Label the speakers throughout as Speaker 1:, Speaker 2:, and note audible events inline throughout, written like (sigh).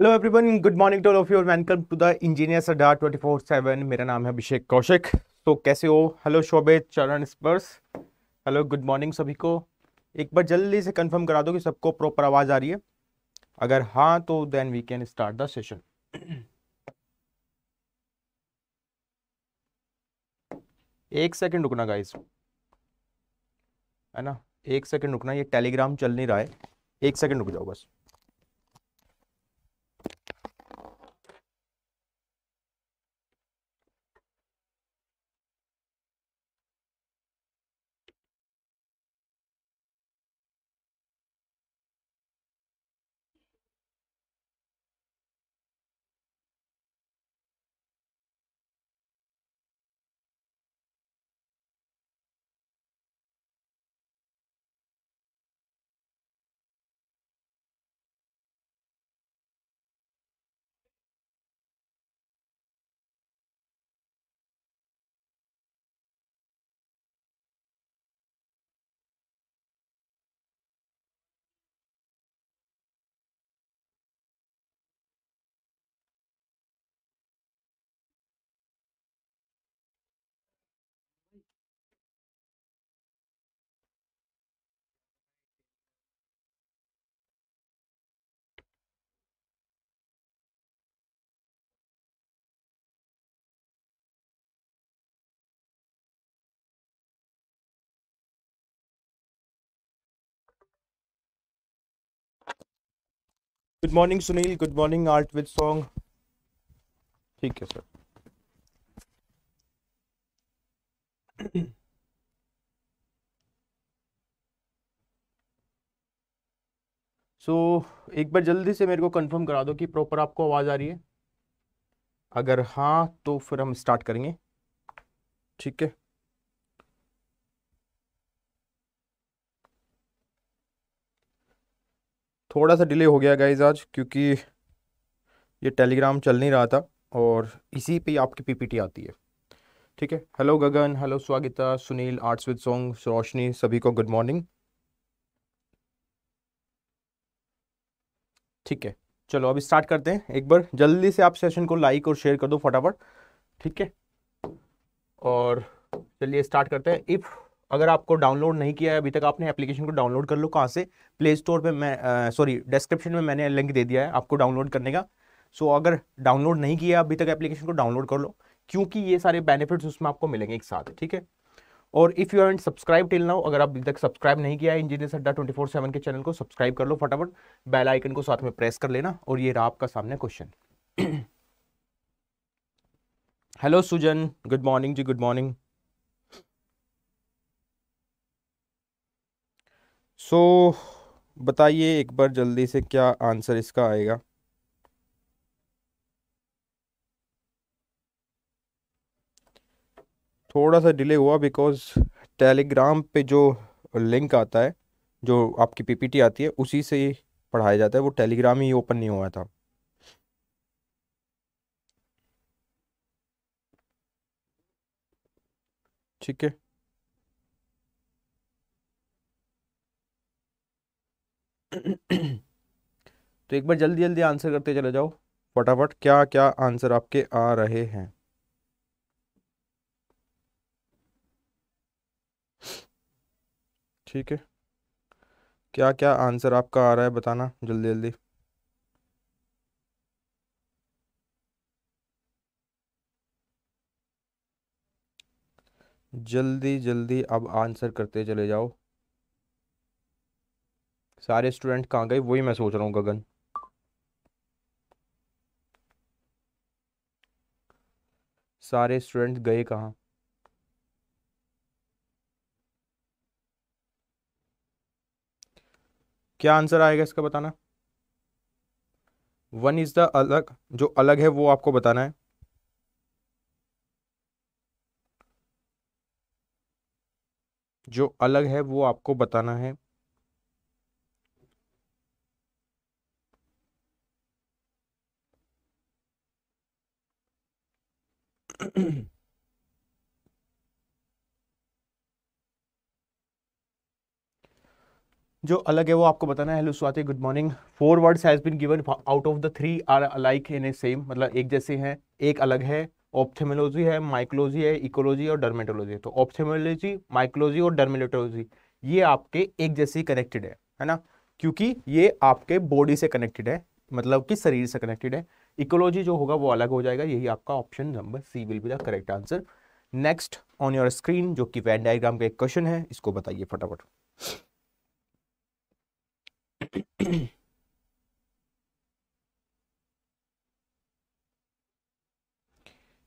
Speaker 1: Hello everyone good morning to all of you welcome to the engineer Sardar 24/7 मेरा नाम है अभिषेक कौशिक तो कैसे हो हेलो शोभे चरण स्पर्श हेलो गुड मॉर्निंग सभी को एक बार जल्दी से कंफर्म करा दो कि सबको प्रॉपर आवाज़ आ रही है अगर हाँ तो then we can start the session एक सेकंड रुकना गाइस है ना एक सेकंड रुकना ये टेलीग्राम चल नहीं रहा है एक सेकंड रुक जाओ बस good morning Sunil good morning art with song ठीक है सर सो (clears throat) so, एक बार जल्दी से मेरे को कंफर्म करा दो कि प्रॉपर आपको आवाज़ आ रही है अगर हाँ तो फिर हम स्टार्ट करेंगे ठीक है थोड़ा सा डिले हो गया गाइज आज क्योंकि ये टेलीग्राम चल नहीं रहा था और इसी पे आपकी पीपीटी आती है ठीक है hello Gagan hello Swagita Sunil arts with song Roshni सभी को गुड मॉर्निंग ठीक है चलो अब स्टार्ट करते हैं एक बार जल्दी से आप सेशन को लाइक और शेयर कर दो फटाफट ठीक है और चलिए स्टार्ट करते हैं इफ़ अगर आपको डाउनलोड नहीं किया है अभी तक आपने एप्लीकेशन को डाउनलोड कर लो कहाँ से प्ले स्टोर पर मैं सॉरी डिस्क्रिप्शन में मैंने लिंक दे दिया है आपको डाउनलोड करने का सो so, अगर डाउनलोड नहीं किया अभी तक एप्लीकेशन को डाउनलोड कर लो क्योंकि ये सारे बेनिफिट्स उसमें आपको मिलेंगे एक साथ ठीक है और if you and subscribe till now अगर आप अभी तक सब्सक्राइब नहीं किया है engineer Sadda twenty four seven के चैनल को सब्सक्राइब कर लो फटाफट बेल आइकन को साथ में प्रेस कर लेना और ये रहा आपका सामने question hello Sujan good morning ji good morning so so, बताइए एक बार जल्दी से क्या आंसर इसका आएगा थोड़ा सा डिले हुआ बिकॉज टेलीग्राम पे जो लिंक आता है जो आपकी पीपीटी आती है उसी से ही पढ़ाया जाता है वो टेलीग्राम ही ओपन नहीं हुआ था ठीक है तो एक बार जल्दी जल्दी आंसर करते चले जाओ फटाफट क्या क्या आंसर आपके आ रहे हैं ठीक है क्या क्या आंसर आपका आ रहा है बताना जल्दी जल्दी जल्दी जल्दी अब आंसर करते चले जाओ सारे स्टूडेंट कहाँ गए वही मैं सोच रहा हूँ गगन सारे स्टूडेंट गए कहाँ क्या आंसर आएगा इसका बताना वन इज द अलग जो अलग है वो आपको बताना है जो अलग है वो आपको बताना है जो अलग है वो आपको बताना है hello Swati good morning four words has been given out of the three are alike in a same मतलब एक जैसे हैं एक अलग है ऑप्थेमोलॉजी है माइकोलॉजी है इकोलॉजी और डर्मेटोलॉजी है तो ऑप्थेमोलॉजी माइकोलॉजी और डर्मेटोलॉजी ये आपके एक जैसे ही कनेक्टेड है है ना क्योंकि ये आपके बॉडी से कनेक्टेड है मतलब कि शरीर से कनेक्टेड है इकोलॉजी जो होगा वो अलग हो जाएगा यही आपका option number C will be the correct answer next on your screen जो कि वैन डायग्राम का एक क्वेश्चन है इसको बताइए फटाफट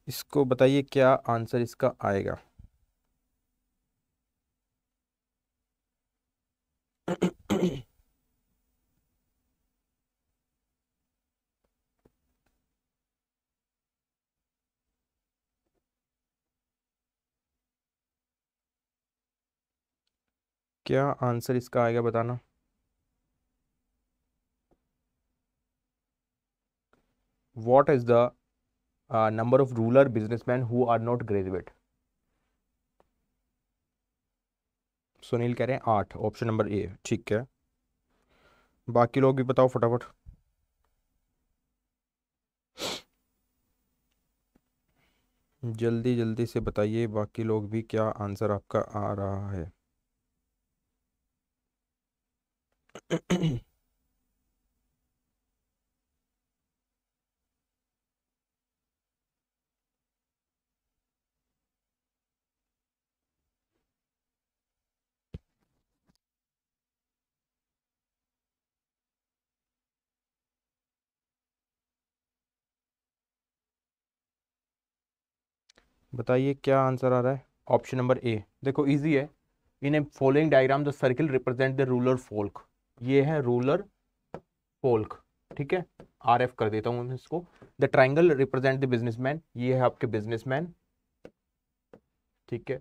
Speaker 1: इसको बताइए क्या आंसर इसका आएगा क्या आंसर इसका आएगा बताना what is the number of rural businessman who are not graduate Sunil कह रहे हैं आठ ऑप्शन नंबर ए ठीक है बाकी लोग भी बताओ फटाफट जल्दी जल्दी से बताइए बाकी लोग भी क्या आंसर आपका आ रहा है (clears throat) बताइए क्या आंसर आ रहा है ऑप्शन नंबर ए देखो इजी है in a following diagram the circle represent the rural folk ये है रूलर फोल्क ठीक है आर एफ कर देता हूं इसको the triangle represent the businessman ये है आपके बिजनेसमैन ठीक है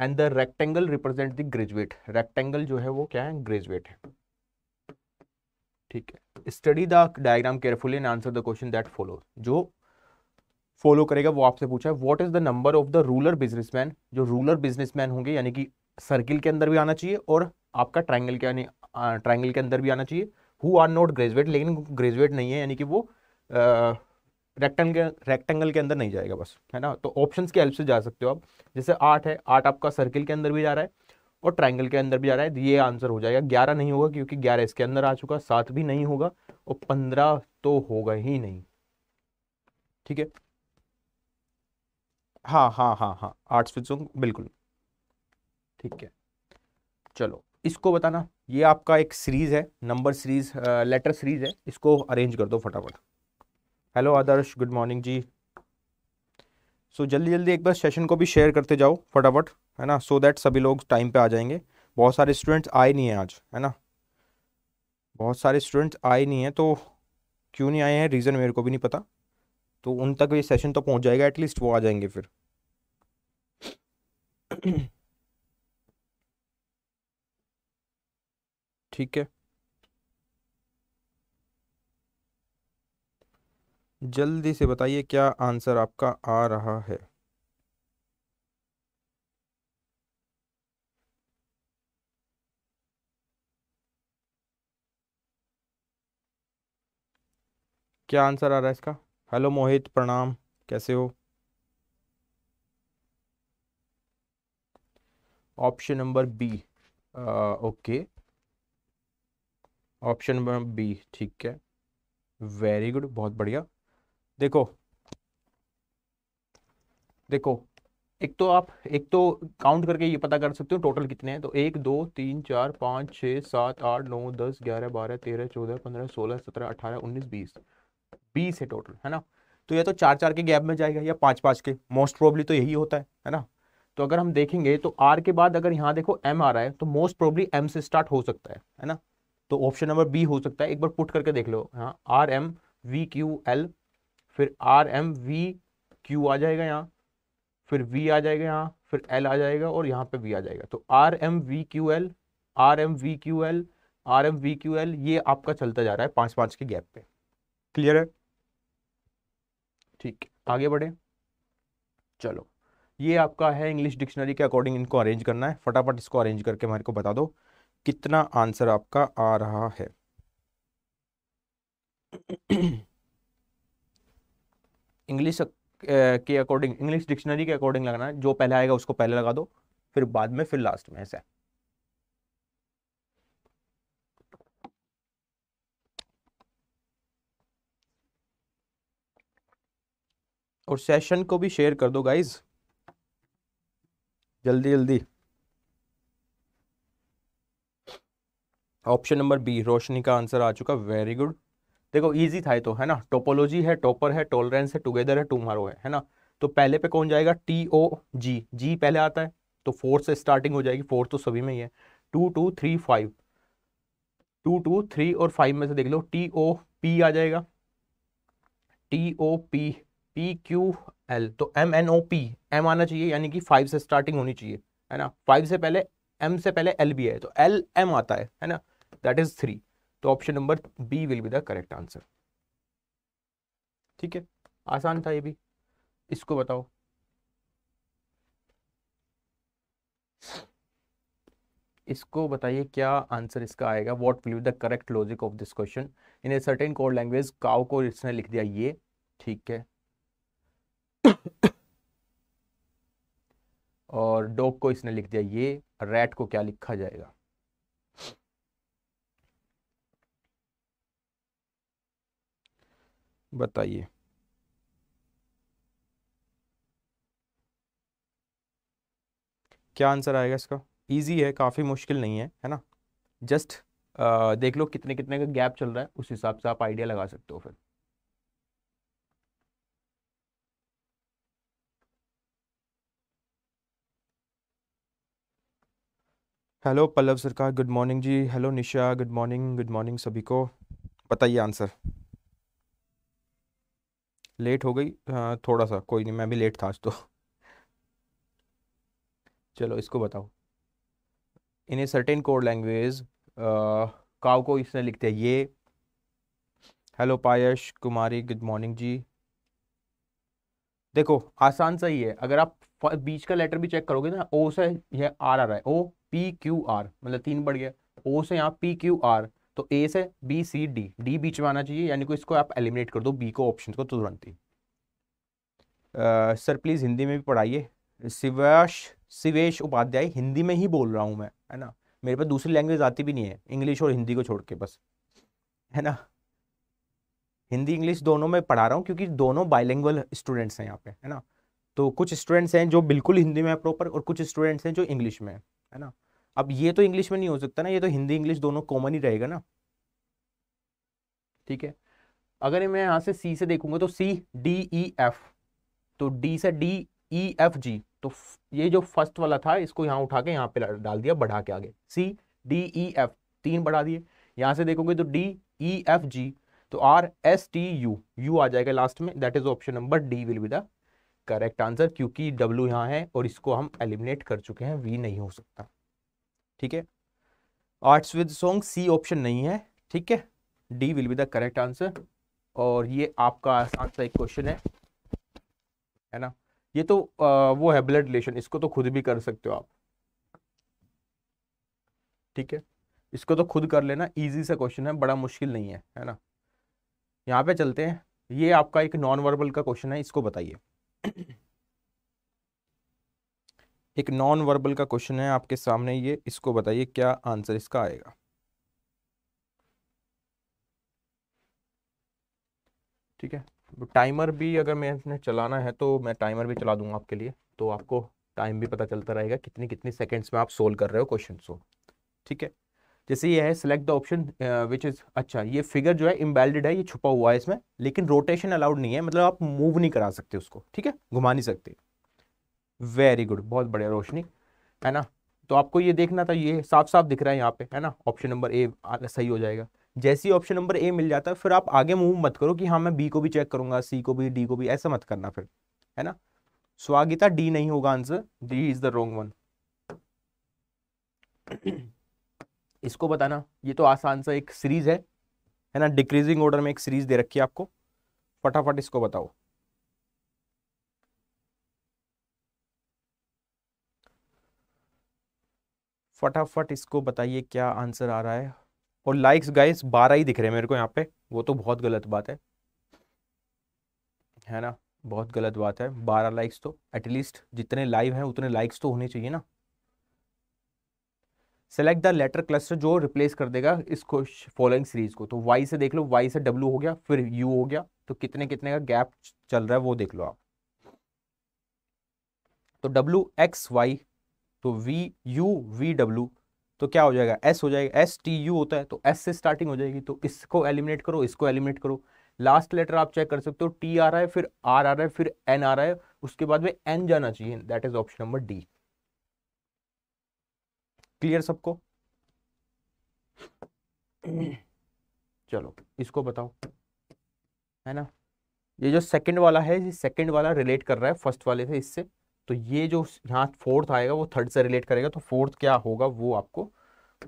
Speaker 1: and the rectangle represent the graduate rectangle जो है वो क्या है ग्रेजुएट है ठीक है study the diagram carefully and answer the question that follow जो फॉलो करेगा वो आपसे पूछा है what is the number of the rural businessman जो रूलर बिजनेसमैन होंगे यानी कि सर्किल के अंदर भी आना चाहिए और आपका ट्राइंगल के यानी ट्राइंगल के अंदर भी आना चाहिए हु आर नॉट ग्रेजुएट लेकिन ग्रेजुएट नहीं है यानी कि वो रेक्टेंगल रेक्टेंगल के अंदर नहीं जाएगा बस है ना तो ऑप्शन की हेल्प से जा सकते हो आप जैसे आठ है आठ आपका सर्किल के अंदर भी जा रहा है और ट्राइंगल के अंदर भी जा रहा है ये आंसर हो जाएगा ग्यारह नहीं होगा क्योंकि ग्यारह इसके अंदर आ चुका सात भी नहीं होगा और पंद्रह तो होगा ही नहीं ठीक है हाँ हाँ हाँ हाँ आठ स्विचों बिल्कुल ठीक है चलो इसको बताना ये आपका एक सीरीज है नंबर सीरीज लेटर सीरीज है इसको अरेंज कर दो फटाफट hello Adarsh good morning ji so so, जल्दी जल्दी एक बार सेशन को भी शेयर करते जाओ फटाफट है ना सो so दैट सभी लोग टाइम पे आ जाएंगे बहुत सारे स्टूडेंट्स आए नहीं हैं आज है ना बहुत सारे स्टूडेंट्स आए नहीं हैं तो क्यों नहीं आए हैं रीज़न मेरे को भी नहीं पता तो उन तक ये सेशन तो पहुंच जाएगा एटलीस्ट वो आ जाएंगे फिर ठीक है जल्दी से बताइए क्या आंसर आपका आ रहा है क्या आंसर आ रहा है इसका हेलो मोहित प्रणाम कैसे हो option number B okay option number B ठीक है वेरी गुड बहुत बढ़िया देखो देखो एक तो आप एक तो काउंट करके ये पता कर सकते हो टोटल कितने हैं तो एक दो तीन चार पाँच छः सात आठ नौ दस ग्यारह बारह तेरह चौदह पंद्रह सोलह सत्रह अठारह उन्नीस बीस बीस है टोटल है ना तो या तो चार चार के गैप में जाएगा या पाँच पाँच के मोस्ट प्रोबली तो यही होता है है ना तो अगर हम देखेंगे तो आर के बाद अगर यहाँ देखो एम आ रहा है तो मोस्ट प्रोबली एम से स्टार्ट हो सकता है है ना तो ऑप्शन नंबर बी हो सकता है एक बार पुट करके देख लो हाँ R M V Q L फिर आर एम वी क्यू आ जाएगा यहाँ फिर वी आ जाएगा यहाँ फिर एल आ जाएगा और यहाँ पे वी आ जाएगा तो R M V Q L R M V Q L R M V Q L ये आपका चलता जा रहा है पाँच पाँच के गैप पे क्लियर है ठीक आगे बढ़े चलो ये आपका है इंग्लिश डिक्शनरी के अकॉर्डिंग इनको अरेंज करना है फटाफट इसको अरेंज करके हमारे को बता दो कितना आंसर आपका आ रहा है इंग्लिश के अकॉर्डिंग इंग्लिश डिक्शनरी के अकॉर्डिंग लगाना है जो पहले आएगा उसको पहले लगा दो फिर बाद में फिर लास्ट में ऐसा और सेशन को भी शेयर कर दो गाइज जल्दी जल्दी ऑप्शन नंबर बी रोशनी का आंसर आ चुका वेरी गुड देखो इजी था तो है ना टोपोलॉजी है टॉपर है टॉलरेंस है टुगेदर है टूमारो है है ना तो पहले पे कौन जाएगा टी ओ जी जी पहले आता है तो फोर्थ से स्टार्टिंग हो जाएगी फोर्थ तो सभी में ही है two two three five two two three और फाइव में से देख लो टी ओ पी आ जाएगा T O P P Q L तो M N O P M आना चाहिए यानी कि फाइव से स्टार्टिंग होनी चाहिए है ना फाइव से पहले एम से पहले एल भी है तो एल एम आता है है ना दैट इज थ्री तो option number B will be the correct answer ठीक है आसान था ये भी इसको बताओ इसको बताइए क्या आंसर इसका आएगा what will be the correct logic of this question in a certain code language cow को इसने लिख दिया ये ठीक है और डॉग को इसने लिख दिया ये रैट को क्या लिखा जाएगा बताइए क्या आंसर आएगा इसका इजी है काफ़ी मुश्किल नहीं है है ना जस्ट देख लो कितने कितने का गैप चल रहा है उस हिसाब से आप आइडिया लगा सकते हो फिर hello Pallav Sarkar good morning ji hello Nisha good morning good morning सभी को बताइए आंसर लेट हो गई हाँ, थोड़ा सा कोई नहीं मैं भी लेट था आज तो चलो इसको बताओ in a certain code language cow को इसने लिखते हैं ये hello Payash Kumari good morning ji देखो आसान सा ही है अगर आप बीच का लेटर भी चेक करोगे ना ओ से यह आर आ रहा है ओ पी क्यू आर मतलब तीन बढ़ गया ओ से यहाँ पी क्यू आर तो ए से बी सी डी डी बीच में आना चाहिए यानी कि इसको आप एलिमिनेट कर दो बी को ऑप्शन को तुरंत ही सर प्लीज़ हिंदी में भी पढ़ाइए शिवेश शिवेश उपाध्याय हिंदी में ही बोल रहा हूँ मैं है ना मेरे पास दूसरी लैंग्वेज आती भी नहीं है इंग्लिश और हिंदी को छोड़ के बस है ना हिंदी इंग्लिश दोनों में पढ़ा रहा हूँ क्योंकि दोनों बाइलिंगुअल स्टूडेंट्स हैं यहाँ पे है ना तो कुछ स्टूडेंट्स हैं जो बिल्कुल हिंदी में है प्रॉपर और कुछ स्टूडेंट्स हैं जो इंग्लिश में है है ना अब ये तो इंग्लिश में नहीं हो सकता ना ये तो हिंदी इंग्लिश दोनों कॉमन ही रहेगा ना ठीक है अगर मैं यहाँ से सी से देखूंगा तो सी डी ई एफ तो डी से डी ई एफ जी तो ये जो फर्स्ट वाला था इसको यहां उठा के यहाँ पे डाल दिया बढ़ा के आगे सी डी ई एफ तीन बढ़ा दिए यहां से देखोगे तो डी ई एफ जी तो R S T U U आ जाएगा लास्ट में that is option number D will be the correct answer क्योंकि डब्ल्यू यहाँ है और इसको हम एलिमिनेट कर चुके हैं वी नहीं हो सकता ठीक है arts with song C option नहीं है ठीक है D will be the correct answer और ये आपका आसान सा एक क्वेश्चन है है ना ये तो आ, वो है ब्लड रिलेशन इसको तो खुद भी कर सकते हो आप ठीक है इसको तो खुद कर लेना इजी सा क्वेश्चन है बड़ा मुश्किल नहीं है है ना यहाँ पे चलते हैं ये आपका एक नॉन वर्बल का क्वेश्चन है इसको बताइए एक नॉन वर्बल का क्वेश्चन है आपके सामने ये इसको बताइए क्या आंसर इसका आएगा ठीक है टाइमर तो भी अगर मैंने चलाना है तो मैं टाइमर भी चला दूंगा आपके लिए तो आपको टाइम भी पता चलता रहेगा कितनी कितनी सेकेंड्स में आप सोल्व कर रहे हो क्वेश्चन को ठीक है जैसे ये है select the option which is अच्छा ये फिगर जो है इम्बेलिड है ये छुपा हुआ है इसमें लेकिन रोटेशन अलाउड नहीं है मतलब आप मूव नहीं करा सकते उसको ठीक है घुमा नहीं सकते वेरी गुड बहुत बढ़िया रोशनी है ना तो आपको ये देखना था ये साफ साफ दिख रहा है यहाँ पे है ना ऑप्शन नंबर ए सही हो जाएगा जैसे ही ऑप्शन नंबर ए मिल जाता है फिर आप आगे मूव मत करो कि हाँ मैं बी को भी चेक करूंगा सी को भी डी को भी ऐसा मत करना फिर है ना स्वागिता डी नहीं होगा answer D is the wrong one (clears throat) इसको बताना ये तो आसान सा एक सीरीज है है ना डिक्रीजिंग ऑर्डर में एक सीरीज दे रखी है आपको फटाफट इसको बताओ फटाफट इसको बताइए क्या आंसर आ रहा है और लाइक्स गाइस बारह ही दिख रहे हैं मेरे को यहाँ पे वो तो बहुत गलत बात है है ना बहुत गलत बात है बारह लाइक्स तो एटलीस्ट जितने लाइव हैं उतने लाइक्स तो होने चाहिए ना सेलेक्ट द लेटर क्लस्टर जो रिप्लेस कर देगा इस फॉलोइंग सीरीज को तो वाई से देख लो वाई से डब्ल्यू हो गया फिर यू हो गया तो कितने कितने का गैप चल रहा है वो देख लो आप तो डब्ल्यू एक्स वाई तो वी यू वी डब्ल्यू तो क्या हो जाएगा एस हो जाएगा एस टी यू होता है तो एस से स्टार्टिंग हो जाएगी तो इसको एलिमिनेट करो इसको एलिमिनेट करो लास्ट लेटर आप चेक कर सकते हो टी आ रहा है फिर आर आ रहा है फिर एन आ रहा है उसके बाद में एन जाना चाहिए that is option number D clear सबको चलो इसको बताओ है ना ये जो सेकंड वाला है ये सेकंड वाला रिलेट कर रहा है फर्स्ट वाले से इससे तो ये जो यहाँ फोर्थ आएगा वो थर्ड से रिलेट करेगा तो फोर्थ क्या होगा वो आपको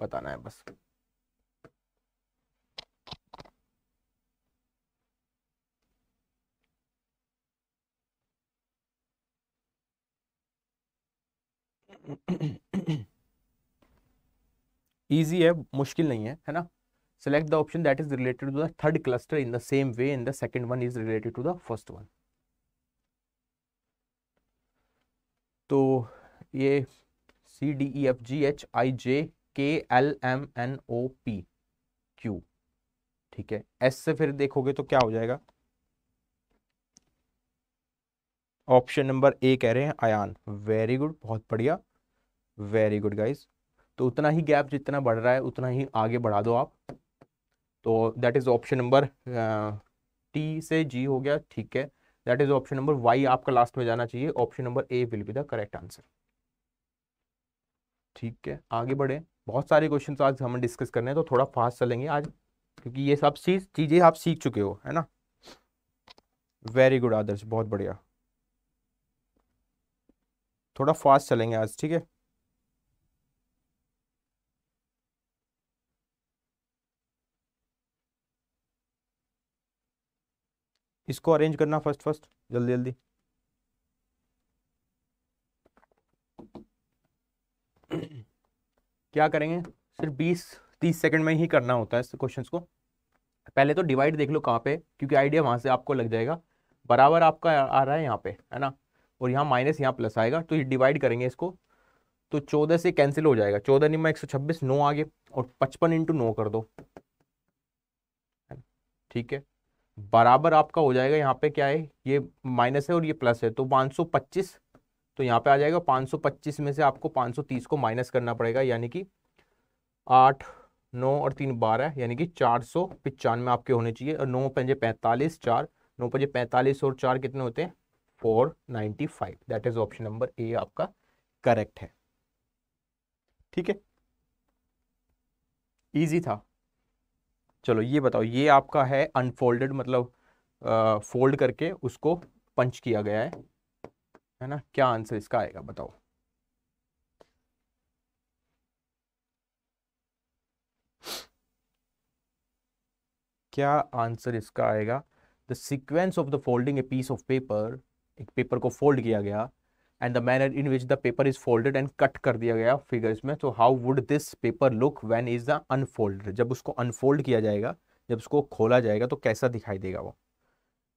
Speaker 1: बताना है बस इजी है मुश्किल नहीं है है ना select the option that is related to the third cluster in the same way in the second one is related to the first one तो ये C D E F G H I J K L M N O P Q ठीक है S से फिर देखोगे तो क्या हो जाएगा ऑप्शन नंबर ए कह रहे हैं आयान वेरी गुड बहुत बढ़िया वेरी गुड गाइज तो उतना ही गैप जितना बढ़ रहा है उतना ही आगे बढ़ा दो आप तो that is option number T से जी हो गया ठीक है that is option number Y आपका लास्ट में जाना चाहिए option number A will be the correct answer ठीक है आगे बढ़े बहुत सारे क्वेश्चन आज हमें डिस्कस करने हैं तो थोड़ा फास्ट चलेंगे आज क्योंकि ये सब चीज चीज़ें आप सीख चुके हो है ना वेरी गुड आदर्श बहुत बढ़िया थोड़ा फास्ट चलेंगे आज ठीक है इसको अरेंज करना फर्स्ट फर्स्ट जल्दी जल्दी क्या करेंगे सिर्फ बीस तीस सेकंड में ही करना होता है इस क्वेश्चंस को पहले तो डिवाइड देख लो कहाँ पे क्योंकि आइडिया वहाँ से आपको लग जाएगा बराबर आपका आ रहा है यहाँ पे है ना और यहाँ माइनस यहाँ प्लस आएगा तो ये डिवाइड करेंगे इसको तो चौदह से कैंसिल हो जाएगा चौदह निम्मा एक सौ छब्बीस नौ आगे और पचपन इंटू नौ कर दो ठीक है बराबर आपका हो जाएगा यहाँ पे क्या है ये माइनस है और ये प्लस है तो 525 तो यहाँ पे आ जाएगा 525 में से आपको 530 को माइनस करना पड़ेगा यानी कि आठ नौ और तीन बारह यानी कि चार सौ पिचानवे आपके होने चाहिए और नौ पंजे पैंतालीस चार नौ पंजे पैंतालीस और चार कितने होते हैं four ninety five that is option number A आपका करेक्ट है ठीक है ईजी था चलो ये बताओ ये आपका है अनफोल्डेड मतलब फोल्ड करके उसको पंच किया गया है है ना क्या आंसर इसका आएगा बताओ क्या आंसर इसका आएगा the sequence of the folding a piece of paper एक पेपर को फोल्ड किया गया and the manner in which the paper is folded and cut कर दिया गया फिगर्स में तो how would this paper look when is the unfolded जब उसको अनफोल्ड किया जाएगा जब उसको खोला जाएगा तो कैसा दिखाई देगा वो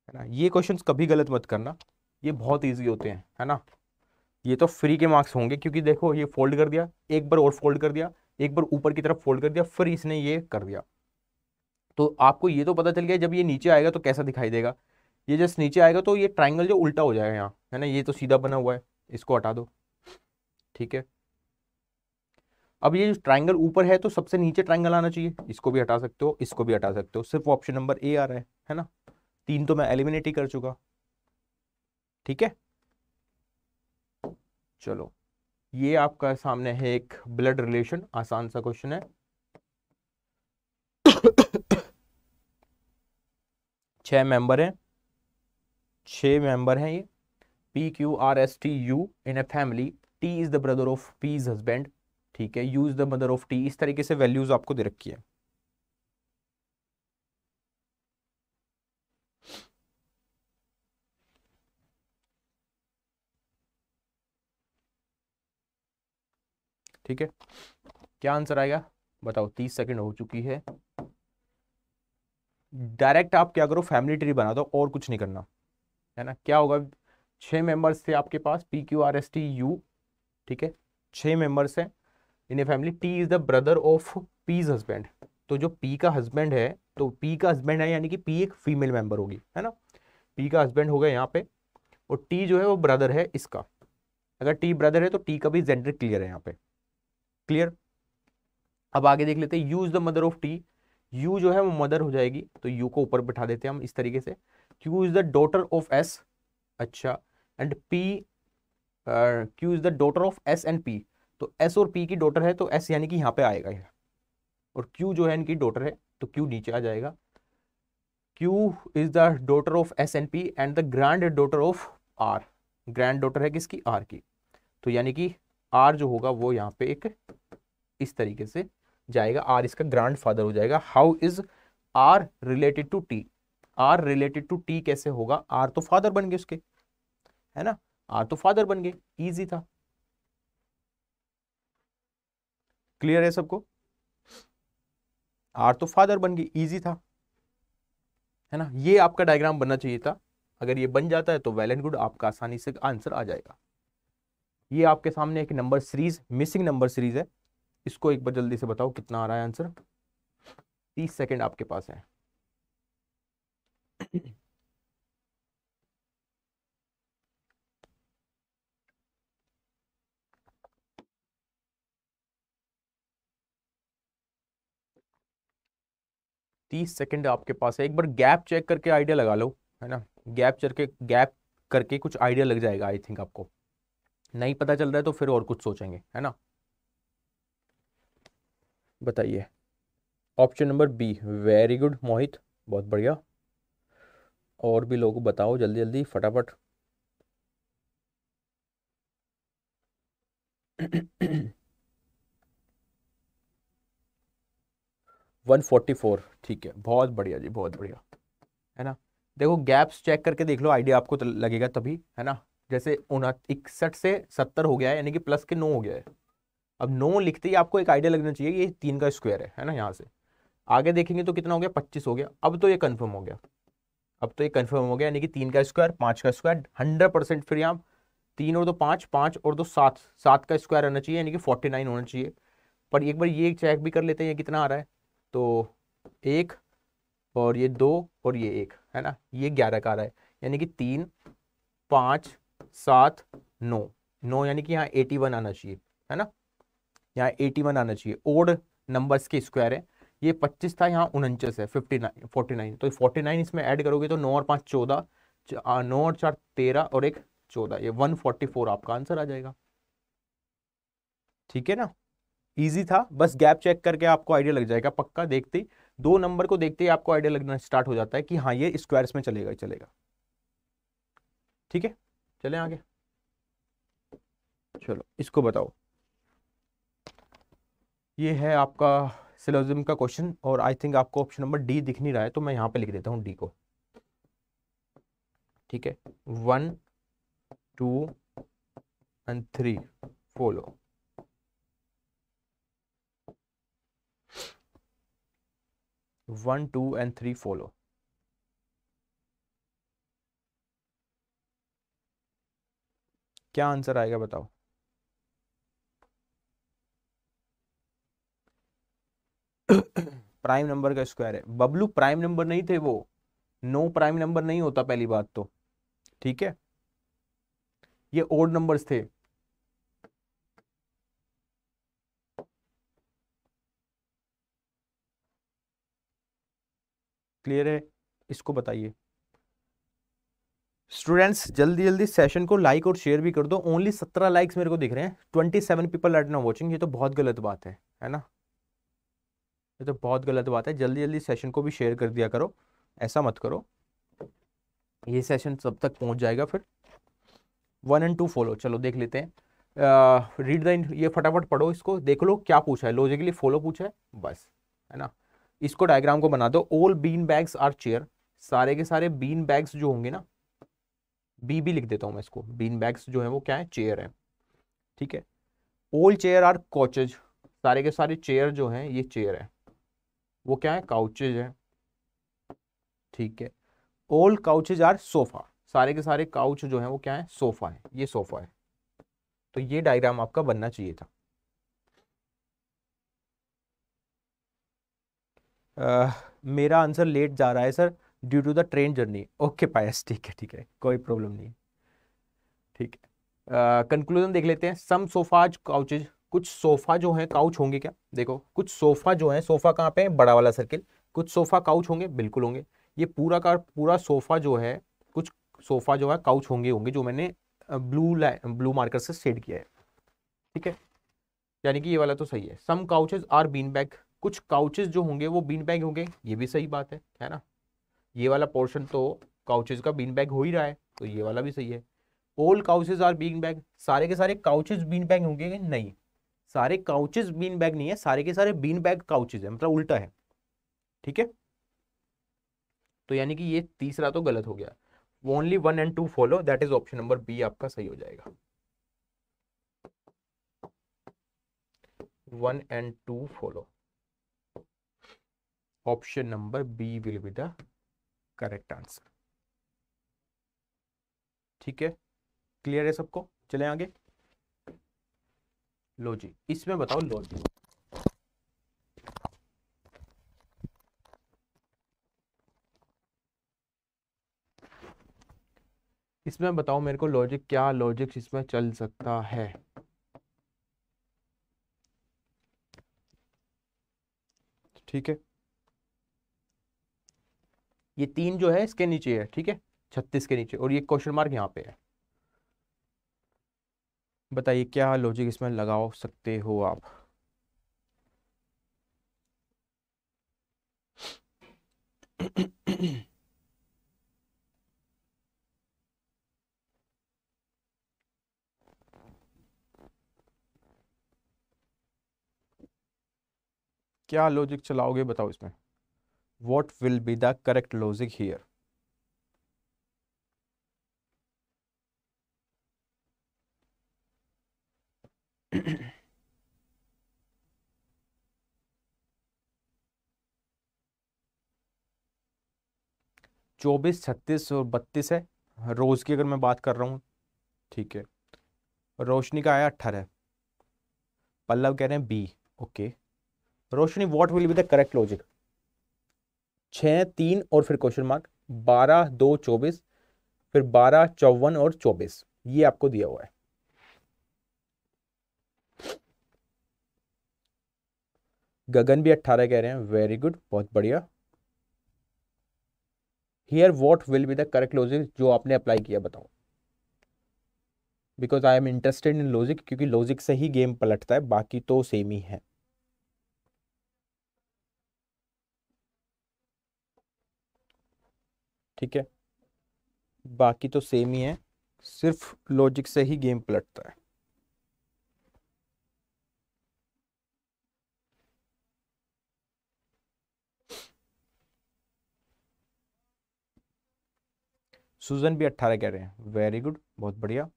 Speaker 1: है ना ये क्वेश्चन कभी गलत मत करना ये बहुत ईजी होते हैं है ना ये तो फ्री के मार्क्स होंगे क्योंकि देखो ये फोल्ड कर दिया एक बार और फोल्ड कर दिया एक बार ऊपर की तरफ फोल्ड कर दिया फिर इसने ये कर दिया तो आपको ये तो पता चल गया जब ये नीचे आएगा तो कैसा दिखाई देगा ये जस्ट नीचे आएगा तो ये ट्राइंगल जो उल्टा हो जाएगा यहाँ है ना ये तो सीधा बना हुआ है इसको हटा दो ठीक है अब ये जो ट्राइंगल ऊपर है तो सबसे नीचे ट्राइंगल आना चाहिए इसको भी हटा सकते हो इसको भी हटा सकते हो सिर्फ ऑप्शन नंबर ए आ रहा है है ना तीन तो मैं एलिमिनेट ही कर चुका ठीक है चलो ये आपका सामने है एक ब्लड रिलेशन आसान सा क्वेश्चन है छह मेंबर हैं छह मेंबर हैं ये P Q R S T U in a family T is the brother of P is ठीक है U is the mother of T इस तरीके से वैल्यूज़ आपको दे रखी है ठीक है क्या आंसर आएगा बताओ तीस सेकंड हो चुकी है डायरेक्ट आप क्या करो फैमिली ट्री बना दो और कुछ नहीं करना है ना क्या होगा छह मेंबर्स थे आपके पास P Q R S T U ठीक है छह मेंबर्स हैं in a family T is the brother of P's husband तो जो पी का हस्बैंड है तो पी का हस्बैंड है यानी कि पी एक फीमेल मेंबर होगी है ना पी का हस्बैंड होगा यहाँ पे और टी जो है वो ब्रदर है इसका अगर टी ब्रदर है तो टी का भी जेंडर क्लियर है यहाँ पे क्लियर अब आगे देख लेते हैं U is the mother of T U जो है वो मदर हो जाएगी तो यू को ऊपर बैठा देते हैं हम इस तरीके से Q is the daughter of S अच्छा and P Q is the daughter of S and P तो एस और पी की डॉटर है तो एस यानी कि यहाँ पे आएगा ये और क्यू जो है इनकी डॉटर है तो क्यू नीचे आ जाएगा Q is the daughter of S and P and the granddaughter of R granddaughter है किसकी आर की तो यानी कि आर जो होगा वो यहाँ पे एक इस तरीके से जाएगा आर इसका ग्रैंड फादर हो जाएगा how is R related to T R related to T कैसे होगा आर तो फादर बन गए उसके है ना आर हाँ, तो फादर बन गए इजी था क्लियर है सबको आर हाँ, तो फादर बन गए इजी था है ना ये आपका डायग्राम बनना चाहिए था अगर ये बन जाता है तो वेल एंड गुड आपका आसानी से आंसर आ जाएगा ये आपके सामने एक number series missing number series है इसको एक बार जल्दी से बताओ कितना आ रहा है आंसर तीस सेकंड आपके पास है तीस सेकेंड आपके पास है एक बार गैप चेक करके आइडिया लगा लो है ना गैप चल के गैप करके कुछ आइडिया लग जाएगा आई थिंक आपको नहीं पता चल रहा है तो फिर और कुछ सोचेंगे है ना बताइए option number B very good Mohit बहुत बढ़िया और भी लोगों को बताओ जल्दी जल्दी फटाफट 144 ठीक है बहुत बढ़िया जी बहुत बढ़िया है ना देखो गैप्स चेक करके देख लो आइडिया आपको तो लगेगा तभी है ना जैसे इकसठ से सत्तर हो गया है यानी कि प्लस के नौ हो गया है अब नौ लिखते ही आपको एक आइडिया लगना चाहिए ये तीन का स्क्वायर है है ना यहाँ से आगे देखेंगे तो कितना हो गया पच्चीस हो गया अब तो ये कन्फर्म हो गया अब तो ये कन्फर्म हो गया यानी कि तीन का स्क्वायर पाँच का स्क्वायर हंड्रेड परसेंट फिर यहाँ तीन और दो पाँच पाँच और दो सात सात का स्क्वायर होना चाहिए यानी कि फोर्टी नाइन होना चाहिए पर एक बार ये चेक भी कर लेते हैं ये कितना आ रहा है तो एक और ये दो और ये एक है ना ये ग्यारह का आ रहा है यानी कि तीन पाँच सात नौ नौ यानी कि यहाँ एटी वन आना चाहिए है ना यहाँ एटी वन आना चाहिए ओड नंबर्स के स्क्वायर है ये पच्चीस था यहाँ उनचास है फिफ्टी नाइन फोर्टी नाइन तो फोर्टी नाइन इसमें ऐड करोगे तो नौ और पाँच चौदह नौ और चार तेरह और एक चौदह ये वन फोर्टी फोर आपका आंसर आ जाएगा ठीक है ना ईजी था बस गैप चेक करके आपको आइडिया लग जाएगा पक्का देखते ही दो नंबर को देखते ही आपको आइडिया लगना स्टार्ट हो जाता है कि हाँ ये स्क्वायर्स में चलेगा ही चलेगा ठीक है चले आगे चलो इसको बताओ ये है आपका सिलोजम का क्वेश्चन और आई थिंक आपको ऑप्शन नंबर डी दिख नहीं रहा है तो मैं यहाँ पे लिख देता हूँ डी को ठीक है one two and three follow one two and three follow क्या आंसर आएगा बताओ (coughs) प्राइम नंबर का स्क्वायर है बबलू प्राइम नंबर नहीं थे वो नो प्राइम नंबर नहीं होता पहली बात तो ठीक है ये ओड नंबर्स थे क्लियर है इसको बताइए स्टूडेंट्स जल्दी जल्दी सेशन को लाइक और शेयर भी कर दो ओनली सत्रह लाइक्स मेरे को दिख रहे हैं twenty seven people are now watching ये तो बहुत गलत बात है है ना ये तो बहुत गलत बात है जल्दी जल्दी सेशन को भी शेयर कर दिया करो ऐसा मत करो ये सेशन सब तक पहुंच जाएगा फिर वन एंड टू फॉलो चलो देख लेते हैं रीड द ये फटाफट पढ़ो इसको देख लो क्या पूछा है लॉजिकली फॉलो पूछा है बस है ना इसको डायग्राम को बना दो all bean bags are chair सारे के सारे बीन बैग्स जो होंगे ना बी भी लिख देता हूँ मैं इसको बीन बैग्स जो है वो क्या है चेयर है ठीक है ऑल चेयर आर कोचेज सारे के सारे चेयर जो हैं ये चेयर है वो क्या है काउचेज है ठीक है ऑल काउचेज आर सोफा सारे के सारे काउच जो है वो क्या है सोफा है ये सोफा है तो ये डायग्राम आपका बनना चाहिए था आ, मेरा आंसर लेट जा रहा है sir due to the train journey okay पायस ठीक है ठीक है कोई प्रॉब्लम नहीं ठीक है कंक्लूजन देख लेते हैं सम सोफाज काउचेज कुछ सोफा जो है काउच होंगे क्या देखो कुछ सोफा जो है सोफा कहाँ पे है बड़ा वाला सर्किल कुछ सोफा काउच होंगे बिल्कुल होंगे ये पूरा का पूरा सोफा जो है कुछ सोफा जो है काउच होंगे होंगे जो मैंने ब्लू ब्लू मार्कर से शेड किया है ठीक है यानी कि ये वाला तो सही है some couches are bean bag कुछ काउचेज जो होंगे वो बीन बैग होंगे ये भी सही बात है है ना ये वाला पोर्शन तो काउचेज का बीन बैग हो ही रहा है तो ये वाला भी सही है old couches are bean bag सारे के सारे काउचेज बीन बैग होंगे नहीं सारे काउचेज बीन बैग नहीं है सारे के सारे बीन बैग काउचेज है मतलब उल्टा है ठीक है तो यानी कि ये तीसरा तो गलत हो गया only one and two follow that is option number B आपका सही हो जाएगा one and two follow option number B will be the correct answer. ठीक है क्लियर है सबको चले आगे लो जी इसमें बताओ लो जी इसमें बताओ मेरे को लॉजिक क्या लॉजिक इसमें चल सकता है ठीक है ये तीन जो है इसके नीचे है ठीक है छत्तीस के नीचे और ये क्वेश्चन मार्क यहाँ पे है बताइए क्या लॉजिक इसमें लगा सकते हो आप क्या लॉजिक चलाओगे बताओ इसमें what will be the correct logic here. (coughs) चौबीस छत्तीस और बत्तीस है रोज़ की अगर मैं बात कर रहा हूं ठीक है रोशनी का आया अट्ठारह पल्लव कह रहे हैं B okay Roshni what will be the correct logic छः तीन और फिर क्वेश्चन मार्क बारह दो चौबीस फिर बारह चौवन और चौबीस ये आपको दिया हुआ है गगन भी अट्ठारह कह रहे हैं वेरी गुड बहुत बढ़िया here what will be the correct logic जो आपने अप्लाई किया बताओ because I am interested in logic क्योंकि लॉजिक से ही गेम पलटता है बाकी तो सेम ही है ठीक है बाकी तो सेम ही है सिर्फ लॉजिक से ही गेम पलटता है सुजन भी अट्ठारह कह रहे हैं वेरी गुड बहुत बढ़िया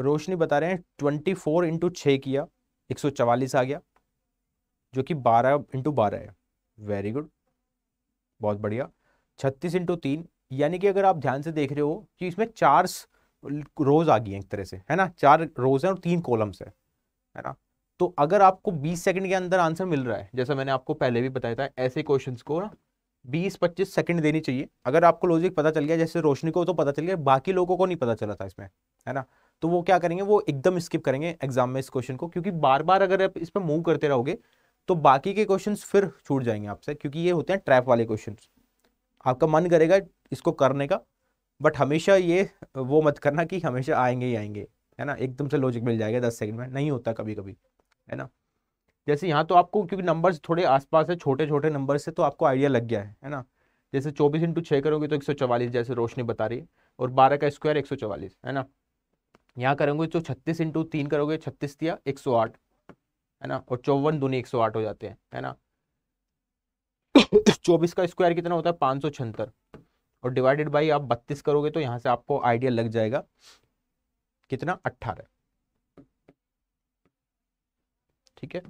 Speaker 1: रोशनी बता रहे हैं ट्वेंटी फोर इंटू छ किया 144 आ गया जो कि 12 इंटू बारह है वेरी गुड बहुत बढ़िया 36 इंटू तीन यानी कि अगर आप ध्यान से देख रहे हो कि इसमें चार रोज आ गई हैं एक तरह से है ना चार रोज हैं और तीन कॉलम्स है है ना तो अगर आपको 20 सेकंड के अंदर आंसर मिल रहा है जैसा मैंने आपको पहले भी बताया था ऐसे क्वेश्चन को ना बीस पच्चीस सेकंड देनी चाहिए अगर आपको लॉजिक पता चल गया जैसे रोशनी को तो पता चल गया बाकी लोगों को नहीं पता चला था इसमें है ना तो वो क्या करेंगे वो एकदम स्किप करेंगे एग्जाम में इस क्वेश्चन को क्योंकि बार बार अगर आप इस पर मूव करते रहोगे तो बाकी के क्वेश्चन फिर छूट जाएंगे आपसे क्योंकि ये होते हैं ट्रैप वाले क्वेश्चन आपका मन करेगा इसको करने का बट हमेशा ये वो मत करना कि हमेशा आएंगे ही आएंगे है ना एकदम से लॉजिक मिल जाएगा दस सेकंड में नहीं होता कभी कभी है ना जैसे यहाँ तो आपको क्योंकि नंबर्स थोड़े आसपास है छोटे छोटे नंबर से तो आपको आइडिया लग गया है है ना जैसे चौबीस इंटू छः करोगे तो एक सौ चवालीस जैसे रोशनी बता रही है और बारह का स्क्वायर एक सौ चवालीस है ना यहाँ करेंगे तो छत्तीस इंटू तीन करोगे छत्तीस दिया एक सौ आठ है ना और चौवन दूनी एक सौ आठ हो जाते हैं है ना (coughs) चौबीस का स्क्वायर कितना होता है पाँच सौ छहत्तर और डिवाइडेड बाई आप बत्तीस करोगे तो यहाँ से आपको आइडिया लग जाएगा कितना अट्ठारह ठीक है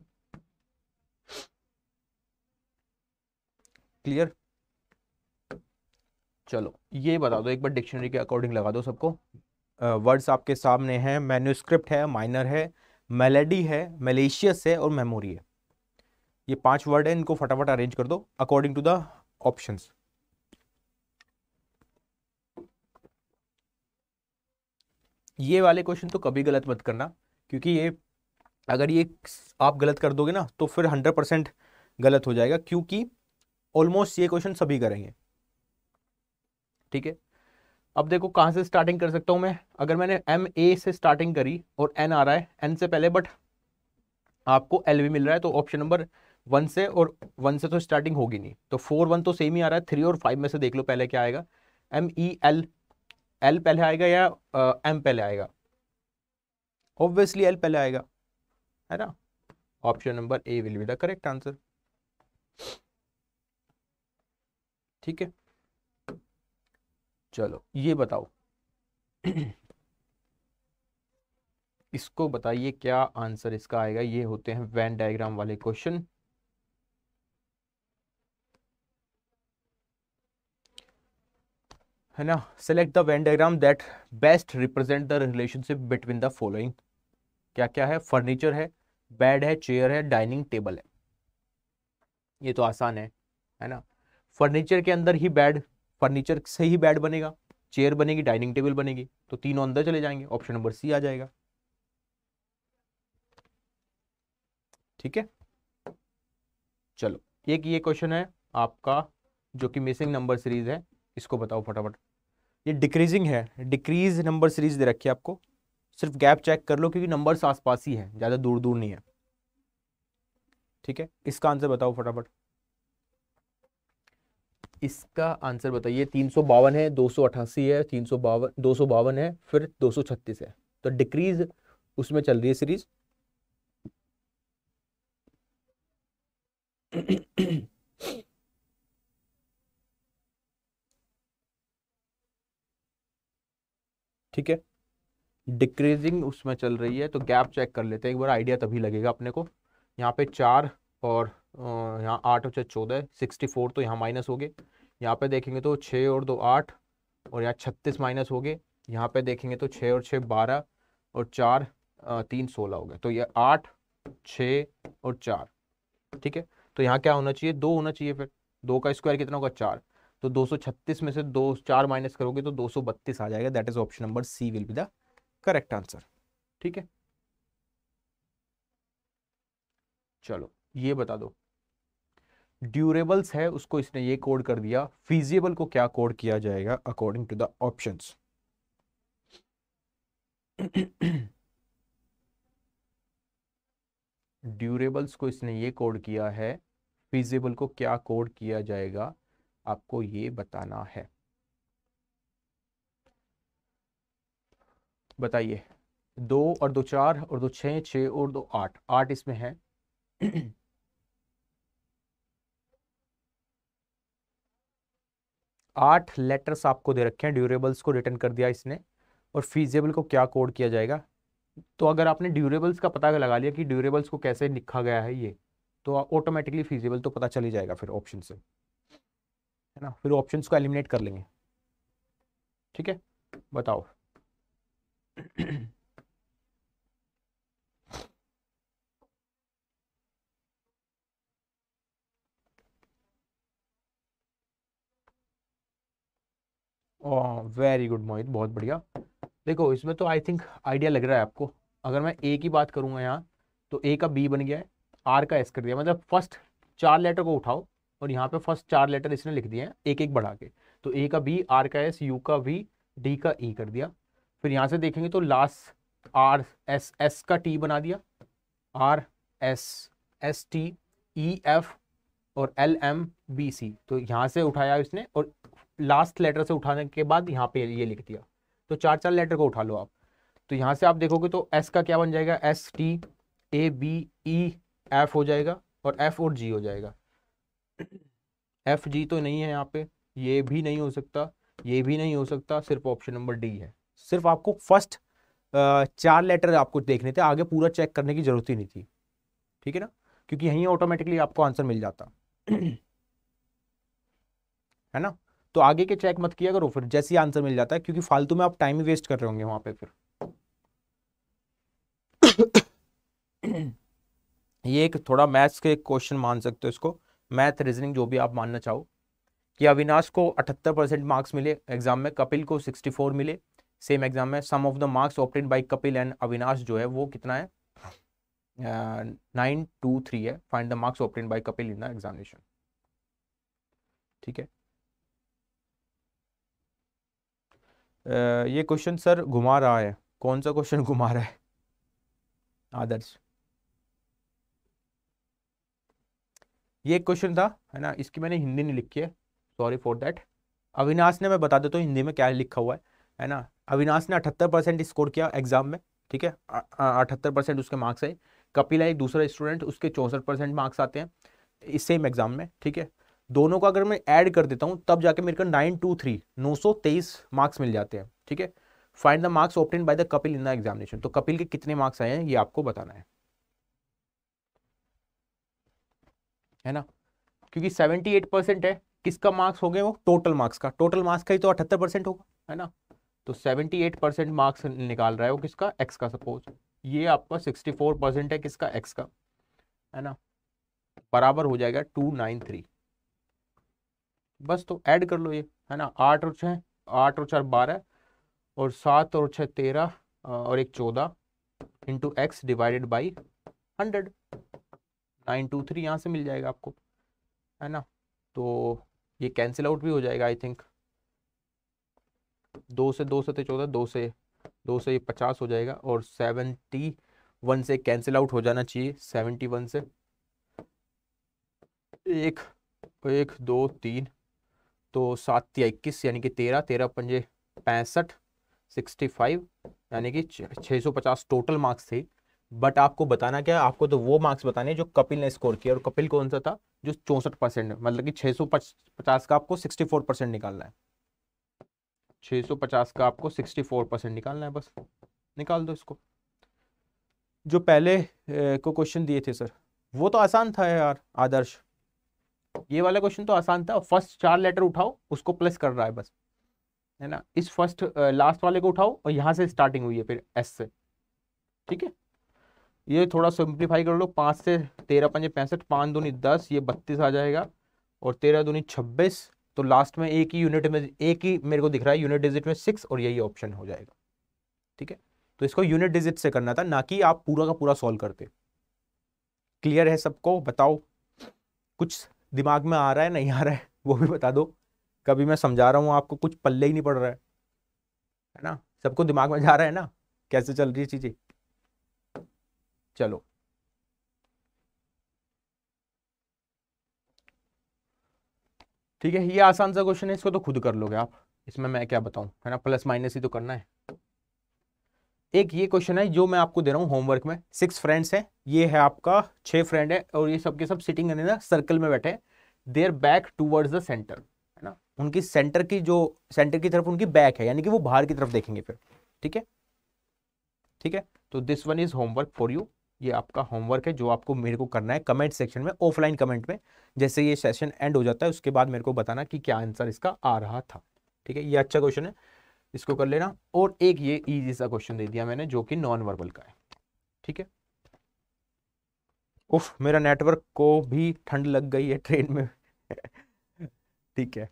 Speaker 1: क्लियर चलो ये बता दो एक बार डिक्शनरी के अकॉर्डिंग लगा दो सबको वर्ड्स आपके सामने हैं मैन्यूस्क्रिप्ट है माइनर है मेलेडी है मलेशियस है और मेमोरी है ये पांच वर्ड है इनको फटाफट अरेंज कर दो अकॉर्डिंग टू द ऑप्शंस ये वाले क्वेश्चन तो कभी गलत मत करना क्योंकि ये अगर ये आप गलत कर दोगे ना तो फिर हंड्रेड परसेंट गलत हो जाएगा क्योंकि ऑलमोस्ट ये क्वेश्चन सभी करेंगे ठीक है अब देखो कहाँ से स्टार्टिंग कर सकता हूँ मैं अगर मैंने एम ए से स्टार्टिंग करी और एन आ रहा है एन से पहले बट आपको एल भी मिल रहा है तो ऑप्शन नंबर वन से और वन से तो स्टार्टिंग होगी नहीं तो फोर वन तो सेम ही आ रहा है थ्री और फाइव में से देख लो पहले क्या आएगा एम ई एल एल पहले आएगा या एम पहले आएगा ऑब्वियसली एल पहले आएगा है ना option number A will be the correct answer ठीक है चलो ये बताओ इसको बताइए क्या आंसर इसका आएगा ये होते हैं वैन डायग्राम वाले क्वेश्चन है ना select the Venn diagram that best represent the relationship between the following क्या क्या है फर्नीचर है बेड है चेयर है डाइनिंग टेबल है ये तो आसान है है ना फर्नीचर के अंदर ही बेड फर्नीचर से ही बेड बनेगा चेयर बनेगी डाइनिंग टेबल बनेगी तो तीनों अंदर चले जाएंगे ऑप्शन नंबर सी आ जाएगा ठीक है चलो एक ये क्वेश्चन है आपका जो कि मिसिंग नंबर सीरीज है इसको बताओ फटाफट ये डिक्रीजिंग है डिक्रीज नंबर सीरीज दे रखी है आपको सिर्फ गैप चेक कर लो क्योंकि नंबर्स आसपास ही है ज़्यादा दूर दूर नहीं है ठीक है इसका आंसर बताओ फटाफट इसका आंसर बताइए तीन सौ बावन है दो सौ अठासी है तीन सौ बावन दो सौ बावन है फिर दो सौ छत्तीस है तो डिक्रीज उसमें चल रही है सीरीज ठीक है डिक्रीजिंग उसमें चल रही है तो गैप चेक कर लेते हैं एक बार आइडिया तभी लगेगा अपने को यहाँ पे चार और यहाँ आठ और छः चौदह सिक्सटी फोर तो यहाँ माइनस हो गए यहाँ पे देखेंगे तो छः और दो आठ और यहाँ छत्तीस माइनस हो गए यहाँ पे देखेंगे तो छः और छः बारह और चार तीन सोलह हो गए तो ये आठ छः और चार ठीक है तो यहाँ क्या होना चाहिए दो होना चाहिए फिर दो का स्क्वायर कितना होगा चार तो छत्तीस में से दो चार माइनस करोगे तो बत्तीस आ जाएगा that is option number C will be the correct answer ठीक है चलो ये बता दो ड्यूरेबल्स है उसको इसने ये कोड कर दिया फीजिएबल को क्या कोड किया जाएगा according to the option durables को इसने ये कोड किया है फीजिबल को क्या कोड किया जाएगा आपको ये बताना है बताइए दो और दो चार और दो छः छः और दो आठ आठ इसमें है आठ लेटर्स आपको दे रखे हैं ड्यूरेबल्स को रिटर्न कर दिया इसने और फीजेबल को क्या कोड किया जाएगा तो अगर आपने ड्यूरेबल्स का पता लगा लिया कि ड्यूरेबल्स को कैसे लिखा गया है ये तो ऑटोमेटिकली फीजेबल तो पता चल ही जाएगा फिर ऑप्शन से है ना फिर ऑप्शन को एलिमिनेट कर लेंगे ठीक है बताओ वेरी गुड मोहित बहुत बढ़िया देखो इसमें तो आई थिंक आइडिया लग रहा है आपको अगर मैं ए की बात करूंगा यहाँ तो ए का बी बन गया है आर का एस कर दिया मतलब फर्स्ट चार लेटर को उठाओ और यहाँ पे फर्स्ट चार लेटर इसने लिख दिए हैं एक एक बढ़ा के तो ए का बी आर का एस यू का वी डी का ई e कर दिया फिर यहाँ से देखेंगे तो लास्ट आर एस एस का टी बना दिया R S S T E F और एल एम बी सी तो यहाँ से उठाया इसने और लास्ट लेटर से उठाने के बाद यहाँ पे ये लिख दिया तो चार चार लेटर को उठा लो आप तो यहाँ से आप देखोगे तो एस का क्या बन जाएगा S T A B E F हो जाएगा और एफ और जी हो जाएगा एफ जी तो नहीं है यहाँ पे ये भी नहीं हो सकता ये भी नहीं हो सकता सिर्फ ऑप्शन नंबर डी है सिर्फ आपको फर्स्ट चार लेटर आपको देखने थे आगे पूरा चेक करने की जरूरत ही नहीं थी ठीक है ना क्योंकि यहीं ऑटोमेटिकली आपको आंसर मिल जाता (clears throat) है ना तो आगे के चेक मत किया करो फिर जैसे आंसर मिल जाता है क्योंकि फालतू में आप टाइम ही वेस्ट कर रहे होंगे वहां पे फिर ये एक थोड़ा मैथ्स के क्वेश्चन मान सकते हो इसको मैथ रीजनिंग जो भी आप मानना चाहो कि अविनाश को 78 परसेंट मार्क्स मिले एग्जाम में कपिल को 64 मिले सेम एग्जाम में sum of the marks opted by Kapil and Avinash जो है वो कितना है नाइन टू थ्री है find the marks opted by Kapil in the examination ठीक है ये क्वेश्चन सर घुमा रहा है कौन सा क्वेश्चन (laughs) घुमा रहा है आदर्श ये क्वेश्चन था है ना इसकी मैंने हिंदी नहीं लिखी है सॉरी फॉर दैट अविनाश ने मैं बता देता हूँ हिंदी में क्या लिखा हुआ है है ना अविनाश ने अठहत्तर परसेंट स्कोर किया एग्जाम में ठीक है अठहत्तर परसेंट उसके मार्क्स आए कपिला एक दूसरा स्टूडेंट उसके चौंसठ परसेंट मार्क्स आते हैं इस सेम एग्जाम में ठीक है दोनों का अगर मैं ऐड कर देता हूँ तब जाके मेरे को नाइन टू थ्री नौ सौ तेईस मार्क्स मिल जाते हैं ठीक है find the marks obtain by the Kapil in the examination तो कपिल के कितने मार्क्स आए हैं ये आपको बताना है है ना क्योंकि सेवेंटी एट परसेंट है किसका मार्क्स हो गए वो टोटल मार्क्स का टोटल मार्क्स का ही तो अठहत्तर परसेंट होगा है ना तो सेवेंटी एट परसेंट मार्क्स निकाल रहा है वो किसका एक्स का सपोज ये आपका सिक्सटी फोर परसेंट है किसका एक्स का है ना बराबर हो जाएगा टू नाइन थ्री बस तो ऐड कर लो ये है ना आठ और छः आठ और चार बारह और सात और छः तेरह और एक चौदह into X divided by hundred nine two three यहाँ से मिल जाएगा आपको है ना तो ये कैंसिल आउट भी हो जाएगा आई थिंक दो से दो से तो चौदह दो से दो से ये पचास हो जाएगा और सेवेंटी वन से कैंसिल आउट हो जाना चाहिए सेवेंटी वन से एक एक दो तीन तो सात या इक्कीस यानी कि तेरह तेरह पंजे पैंसठ सिक्सटी फाइव यानी कि छः सौ पचास टोटल मार्क्स थे बट आपको बताना क्या आपको तो वो मार्क्स बताने जो कपिल ने स्कोर किया और कपिल कौन सा था जो चौंसठ परसेंट मतलब कि छः सौ पचास का आपको सिक्सटी फोर परसेंट निकालना है छः सौ पचास का आपको सिक्सटी फोर परसेंट निकालना है बस निकाल दो इसको जो पहले को क्वेश्चन दिए थे सर वो तो आसान था यार आदर्श ये वाला क्वेश्चन तो आसान था फर्स्ट चार लेटर उठाओ उसको प्लस कर रहा है बस है ना इस फर्स्ट लास्ट वाले को उठाओ और यहाँ से स्टार्टिंग हुई है फिर एस से ठीक है ये थोड़ा सिंप्लीफाई कर लो पाँच से तेरह पंजे पैंसठ पाँच दूनी दस ये बत्तीस आ जाएगा और तेरह दूनी छब्बीस तो लास्ट में एक ही यूनिट में एक ही मेरे को दिख रहा है यूनिट डिजिट में सिक्स और यही ऑप्शन हो जाएगा ठीक है तो इसको यूनिट डिजिट से करना था ना कि आप पूरा का पूरा सॉल्व करते क्लियर है सबको बताओ कुछ दिमाग में आ रहा है नहीं आ रहा है (laughs) वो भी बता दो कभी मैं समझा रहा हूँ आपको कुछ पल्ले ही नहीं पड़ रहा है है ना सबको दिमाग में जा रहा है ना कैसे चल रही है चीज़ें चलो ठीक है ये आसान सा क्वेश्चन है इसको तो खुद कर लोगे आप इसमें मैं क्या बताऊं है ना प्लस माइनस ही तो करना है एक ये क्वेश्चन है जो मैं आपको दे रहा हूँ होमवर्क में सिक्स फ्रेंड्स हैं ये है आपका छः फ्रेंड है और ये सबके सब सिटिंग इन सर्कल में बैठे their back towards the centre है ना उनकी सेंटर की जो सेंटर की तरफ उनकी बैक है यानी कि वो बाहर की तरफ देखेंगे फिर ठीक है ठीक है तो this one is homework for you ये आपका होमवर्क है जो आपको मेरे को करना है कमेंट सेक्शन में ऑफलाइन कमेंट में जैसे ये सेशन एंड हो जाता है उसके बाद मेरे को बताना कि क्या आंसर इसका आ रहा था ठीक है ये अच्छा क्वेश्चन है इसको कर लेना और एक ये इजी सा क्वेश्चन दे दिया मैंने जो कि नॉन वर्बल का है ठीक है उफ मेरा नेटवर्क को भी ठंड लग गई है ट्रेन में (laughs) ठीक है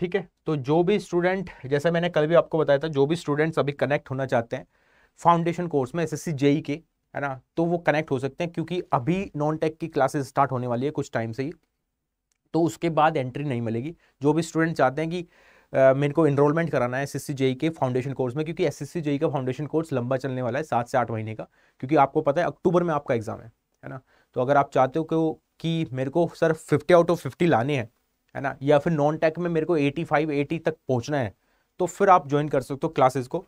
Speaker 1: ठीक है तो जो भी स्टूडेंट जैसा मैंने कल भी आपको बताया था जो भी स्टूडेंट्स अभी कनेक्ट होना चाहते हैं फाउंडेशन कोर्स में एसएससी जेई के है ना तो वो कनेक्ट हो सकते हैं क्योंकि अभी नॉन टेक की क्लासेस स्टार्ट होने वाली है कुछ टाइम से ही तो उसके बाद एंट्री नहीं मिलेगी जो भी स्टूडेंट चाहते हैं कि मेरे को इनरोलमेंट कराना है एस एस के फाउंडेशन कोर्स में क्योंकि एस एस का फाउंडेशन कोर्स लंबा चलने वाला है सात से आठ महीने का क्योंकि आपको पता है अक्टूबर में आपका एग्ज़ाम है है ना तो अगर आप चाहते हो कि मेरे को sir fifty out of fifty लाने हैं है ना या फिर नॉन टेक में मेरे को एटी फाइव एटी तक पहुँचना है तो फिर आप ज्वाइन कर सकते हो क्लासेज को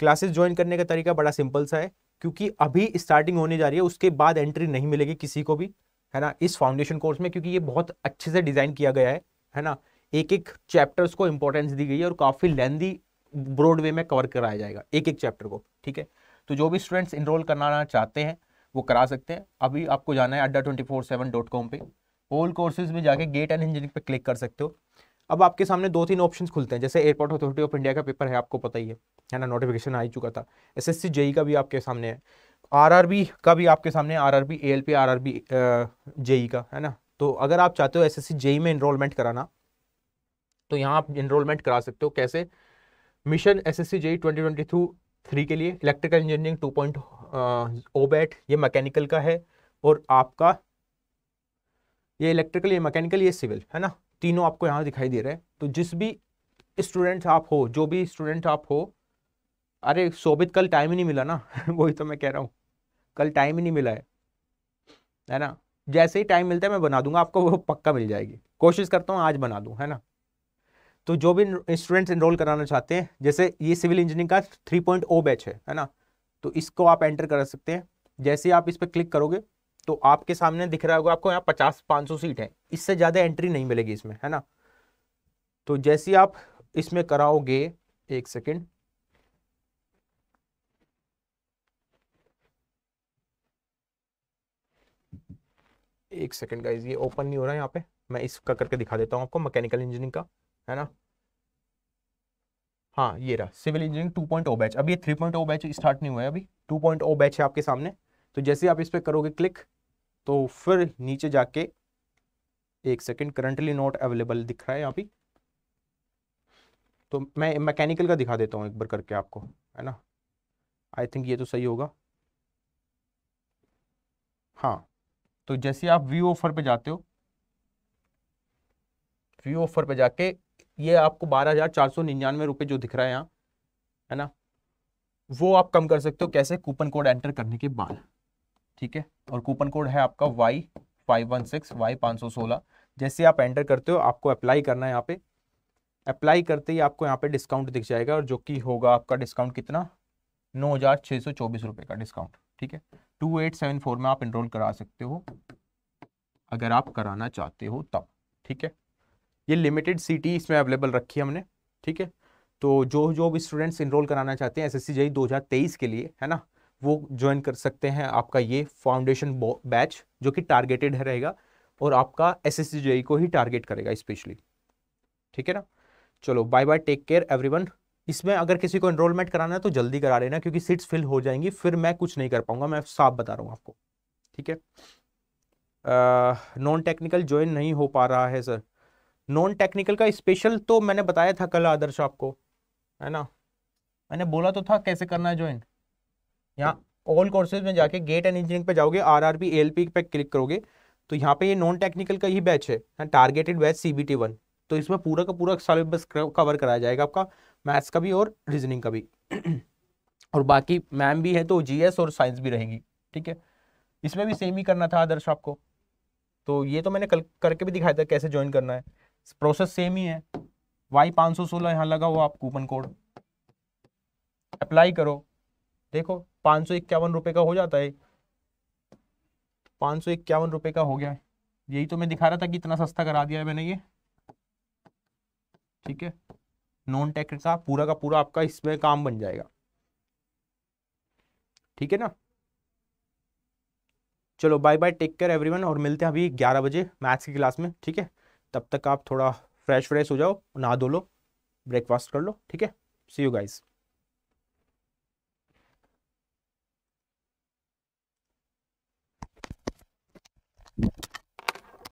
Speaker 1: क्लासेज ज्वाइन करने का तरीका बड़ा सिंपल सा है क्योंकि अभी स्टार्टिंग होने जा रही है उसके बाद एंट्री नहीं मिलेगी किसी को भी है ना इस फाउंडेशन कोर्स में क्योंकि ये बहुत अच्छे से डिज़ाइन किया गया है है ना एक एक चैप्टर्स को इंपॉर्टेंस दी गई है और काफ़ी लेंदी ब्रॉड वे में कवर कराया जाएगा एक एक चैप्टर को ठीक है तो जो भी स्टूडेंट्स इनरोल कराना चाहते हैं वो करा सकते हैं अभी आपको जाना है Adda twenty four seven dot com पे ओल्ड कोर्सेज में जाके गेट एंड इंजीनियरिंग पे क्लिक कर सकते हो अब आपके सामने दो तीन ऑप्शंस खुलते हैं जैसे एयरपोर्ट अथॉरिटी ऑफ इंडिया का पेपर है आपको पता ही है ना नोटिफिकेशन आ ही चुका था एसएससी जेई e का भी आपके सामने है आरआरबी का भी आपके सामने आरआरबी एएलपी आरआरबी जेई का है ना तो अगर आप चाहते हो एसएससी जेई में इनरोलमेंट कराना तो यहाँ आप इनरोलमेंट करा सकते हो कैसे mission S S C JE twenty twenty two three के लिए electrical engineering two point batch ये मैकेनिकल का है और आपका ये इलेक्ट्रिकल ये मैकेनिकल ये सिविल है ना तीनों आपको यहाँ दिखाई दे रहे हैं तो जिस भी स्टूडेंट आप हो जो भी स्टूडेंट आप हो अरे शोभित कल टाइम ही नहीं मिला ना (laughs) वही तो मैं कह रहा हूँ कल टाइम ही नहीं मिला है है ना जैसे ही टाइम मिलता है मैं बना दूंगा आपको वो पक्का मिल जाएगी कोशिश करता हूँ आज बना दूँ है ना तो जो भी स्टूडेंट्स इनरोल कराना चाहते हैं जैसे ये सिविल इंजीनियरिंग का थ्री पॉइंट ओ बैच है है ना तो इसको आप एंटर कर सकते हैं जैसे ही आप इस पर क्लिक करोगे तो आपके सामने दिख रहा होगा आपको यहाँ पचास पाँच सौ सीट है इससे ज़्यादा एंट्री नहीं मिलेगी इसमें है ना तो जैसे आप इसमें कराओगे एक सेकेंड एक सेकंड का ये ओपन नहीं हो रहा है यहाँ पे मैं इसका करके दिखा देता हूँ आपको मैकेनिकल इंजीनियरिंग का है ना हाँ ये रहा civil engineering two point O batch अभी three point O batch start नहीं हुआ है अभी टू पॉइंट ओ बैच है आपके सामने तो जैसे आप इस पर करोगे क्लिक तो फिर नीचे जाके एक सेकेंड करंटली नॉट अवेलेबल दिख रहा है यहाँ पे तो मैं मैकेनिकल का दिखा देता हूँ एक बार करके आपको है ना आई थिंक ये तो सही होगा हाँ तो जैसे आप व्यू ऑफर पे जाते हो व्यू ऑफर पे जाके ये आपको बारह हजार चार सौ निन्यानवे रुपये जो दिख रहा है यहाँ है ना वो आप कम कर सकते हो कैसे कूपन कोड एंटर करने के बाद ठीक है और कूपन कोड है आपका Y five one six Y पाँच सौ सोलह जैसे आप एंटर करते हो आपको अप्लाई करना है यहाँ पे अप्लाई करते ही आपको यहाँ पे डिस्काउंट दिख जाएगा और जो कि होगा आपका डिस्काउंट कितना नौ हज़ार छः सौ चौबीस रुपये का डिस्काउंट ठीक है टू एट सेवन फोर में आप इनरोल करा सकते हो अगर आप कराना चाहते हो तब ठीक है ये लिमिटेड सीटी इसमें अवेलेबल रखी है हमने ठीक है तो जो जो भी स्टूडेंट्स इनरोल कराना चाहते हैं एस एस सी जेई दो हज़ार तेईस के लिए है ना वो ज्वाइन कर सकते हैं आपका ये फाउंडेशन बैच जो कि टारगेटेड है रहेगा और आपका एस एस सी जेई को ही टारगेट करेगा स्पेशली ठीक है ना चलो bye bye take care everyone इसमें अगर किसी को एनरोलमेंट कराना है तो जल्दी करा लेना क्योंकि सीट्स फिल हो जाएंगी फिर मैं कुछ नहीं कर पाऊंगा मैं साफ बता रहा हूँ आपको ठीक है नॉन टेक्निकल ज्वाइन नहीं हो पा रहा है सर नॉन टेक्निकल का स्पेशल तो मैंने बताया था कल आदर्श आपको है ना मैंने बोला तो था कैसे करना है ज्वाइन यहाँ ऑल कोर्सेज में जाके गेट एंड इंजीनियरिंग पे जाओगे R R P L P पे क्लिक करोगे तो यहाँ पे ये नॉन टेक्निकल का ही बैच है targeted batch C B T one तो इसमें पूरा का पूरा सिलेबस कवर कराया जाएगा आपका मैथ्स का भी और रीजनिंग का भी और बाकी मैम भी है तो जीएस और साइंस भी रहेगी ठीक है इसमें भी सेम ही करना था आदर्श आपको तो ये तो मैंने कल करके भी दिखाया था कैसे ज्वाइन करना है प्रोसेस सेम ही है वाई पाँच सौ सोलह यहाँ लगा हुआ आप कूपन कोड अप्लाई करो देखो पाँच सौ इक्यावन रुपये का हो जाता है पाँच सौ इक्यावन रुपये का हो गया है यही तो मैं दिखा रहा था कि इतना सस्ता करा दिया है मैंने ये ठीक है नॉन टेक्निक का पूरा का पूरा आपका इसमें काम बन जाएगा ठीक है ना चलो bye bye take care everyone और मिलते हैं अभी ग्यारह बजे मैथ्स की क्लास में ठीक है तब तक आप थोड़ा फ्रेश फ्रेश हो जाओ नहा धो लो ब्रेकफास्ट कर लो ठीक है सी यू गाइज़